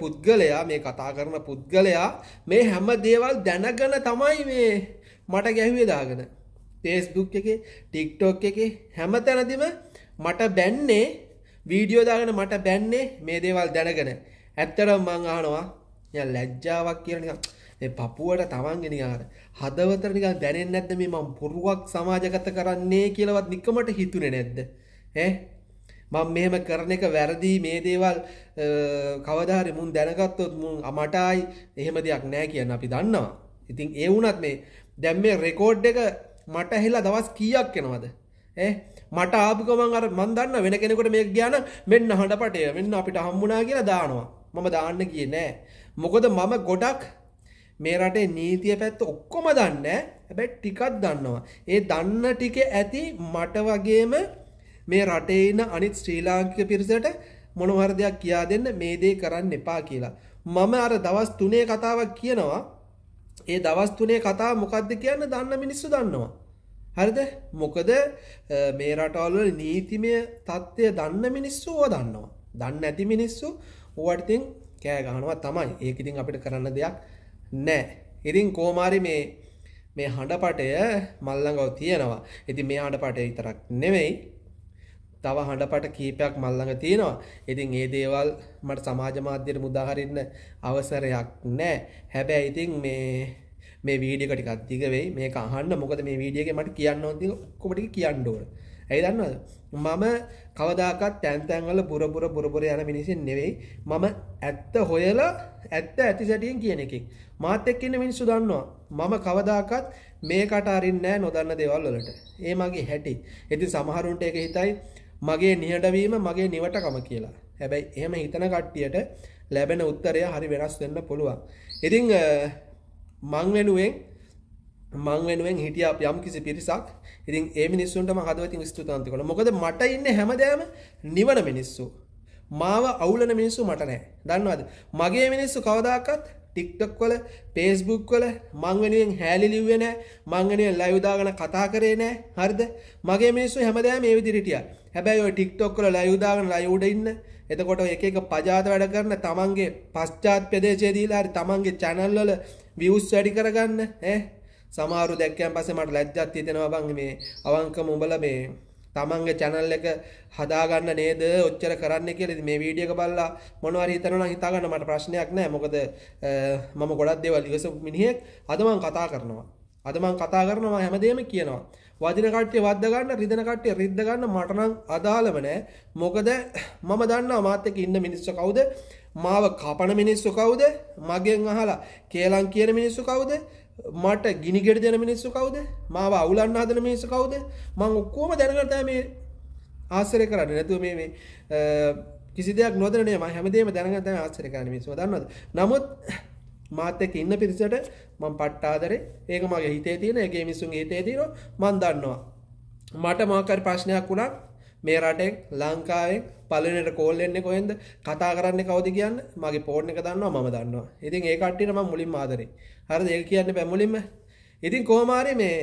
පුද්ගලයා මේ කතා කරන පුද්ගලයා මේ හැම දේවල් දැනගන තමයි මේ මට ගැහුවේ දාගෙන තේස්බුක් එක ටික්ටොක් එක හැම තැනදිම මට බැන්නේ වීඩියෝ දාගෙන මට බැන්නේ මේ දේවල් දැනගෙන ඇත්තටම මං අහනවා ය ලැජ්ජාවක් කියන එක මේ පපුවට තමන්ගෙන ආර හදවතට නිකන් දැනෙන්නේ නැද්ද මේ මම පොරුවක් සමාජගත කරන්නේ කියලාවත් නිකමට හිතුනේ නැද්ද ඈ මං මෙහෙම කරන එක වැරදිී මේ දේවල් කවදාරි මුන් දැනගත්තොත් මුන් අමටයි එහෙම දෙයක් නෑ කියන්න අපි දන්නවා. ඉතින් ඒ වුනත් මේ දැම් මේ රෙකෝඩ් එක මට හෙලා දවස් කියක් කෙනවද. ඒ මට ආපුකමන් අර මන්දන්න වෙන කෙනෙකොට මේ ගාන මෙන්න හඬ පටය මෙන්න අපිට හම්බුනා කියලා දානවා මම දාන්න කිය නෑ. මොකොද මම ගොඩක් මේ රටේ නීතිය පැත්ත ඔක්කොම දන්න හැබැ ටිකත් දන්නවා. ඒ දන්න ටික ඇති මට වගේම මේ රටේන අනිත් ශ්‍රී ලාංකික පිරිසට මොනවර දෙයක් කියා දෙන්න මේ දේ කරන්න එපා කියලා. මම අර දවස් තුනේ කතාවක් කියනවා ඒ දවස් තුනේ කතා මොකක්ද කියන්න දන්න මිනිස්සු දන්නවා. හරිද මොකද මේ රටවල්වල නීතිමය තත්ත්වය දන්න මිනිස්සු ඕ දන්නවා. දන්න ඇති මිනිස්සු ඕවටතින් කෑ ගහනවා තමයි ඒක ඉතින් අපිට කරන්න දෙයක් නෑ. ඉතින් කෝමාරි මේ මේ හඬපටය මල්ලඟව තියෙනවා. ඉති මේ හඬපටය ඉතරක් නෙවෙයි තව හඬපට කීපයක් මල්ලඟ තියෙනවා. ඉතින් ඒ දේවල් මට සමාජ මාධ්‍යයට මුදා හරින්න අවසරයක් නැහැ. හැබැයි ඉතින් මේ මේ වීඩියෝ එක ටිකක් දිග වෙයි. මේක අහන්න මොකද මේ වීඩියෝ එකේ මට කියන්න ඕන දේ ඔක්කොම ටික කියන්න ඕන. ඇයි දන්නවද? මම කවදාකවත් තැන් තැන් වල බුර බුර බුර බුර යන මිනිසෙක් නෙවෙයි. මම ඇත්ත හොයලා ඇත්ත ඇති සැටියෙන් කියන එකෙක්. මාත් එක්ක ඉන්න මිනිස්සු දන්නවා. මම කවදාකවත් මේකට අරින්නේ නැහැ නොදන්න දේවල් වලට. ඒ මගේ හැටි. ඉතින් සමහරුන්ට ඒක හිතයි මගේ නිහඬවීම මගේ නිවටකම කියලා. හැබැයි එහෙම හිතන කට්ටියට ලැබෙන උත්තරය හරි වෙනස් වෙන්න පුළුවන්. ඉතින් මං වෙනුවෙන් මං වෙනුවෙන් හිටිය යම් කිසි පිරිසක් ඉතින් ඒ මිනිස්සුන්ටම හදවතින් ස්තුතාන්ත කළා. මොකද මට ඉන්නේ හැමදේම නිවන මිනිස්සු. මාව අවුලන මිනිස්සු මට නෑ. දන්නවද? මගේ මිනිස්සු කවදාකවත් TikTok වල Facebook වල මං වෙනුවෙන් හැලි ලිව්වේ නෑ. මං වෙනුවෙන් ලයිව් දාගෙන කතා කරේ නෑ. හරිද? මගේ මිනිස්සු හැමදේම මේ විදිහට හිටියා. හැබැයි ටික්ටොක් කල ලයුදාගන ලයුඩ ඉන්න එතකොට එක එක පජාත වැඩ කරන තමන්ගේ පශ්චාත් ප්‍රදේශයේදීලාරි තමන්ගේ චැනල්වල විවස් වැඩි කරගන්න ඒ සමාරු දැක්කයන් පසේ මට ලැජ්ජත් තියෙනවා බං මේ අවංක මුඹල මේ තමන්ගේ චැනල් එක හදාගන්න නේද ඔච්චර කරන්න කියලෙද මේ වීඩියක බල්ලා මොනවර හිතනවා හිතාගන්න මට ප්‍රශ්නයක් නෑ මොකද මම ගොඩක් දේවල් ඉවස මිනිහෙක් අදමන් කතා කරනවා අද මම කතා කරනවා හැමදේම කියනවා. වදින කට්ටිය වද්ද ගන්න, රිදෙන කට්ටිය රිද්ද ගන්න මට නම් අදාළව නෑ. මොකද මම දන්නවා මාත් එක්ක ඉන්න මිනිස්සු කවුද? මාව කපන මිනිස්සු කවුද? මගෙන් අහලා කේලම් කියන මිනිස්සු කවුද? මට ගිනි ගෙඩ දෙන මිනිස්සු කවුද? මාව අවුලන්න හදන මිනිස්සු කවුද? මම ඔක්කොම දැනගෙන තමයි මේ ආශ්‍රය කරන්නේ. නැතුව මේ මේ කිසි දෙයක් නොදැන නේ මම හැමදේම දැනගෙන තමයි ආශ්‍රය කරන්නේ මිනිස්සු. දන්නවද? නමුත් මාත එක්ක ඉන්න පිරිසට මම පට්ටාදරේ ඒක මගේ හිතේ තියෙන ඒගේ මිනිසුන්ගේ හිතේ තියෙන මම දන්නවා මට මොකක් ප්‍රශ්නයක් වුණා මේ රටෙන් ලංකාවෙන් පලනට කෝල් එන්නේ කොහෙන්ද කතා කරන්න කවද කියන්න මගේ පෝර්ණ එක දන්නවා ම දන්නවා ඉතින් ඒ කට්ටිනම මුලින් ආදරේ හරද ඒ කියන්න පැමුලින්ම ඉතින් කෝමාරි මේ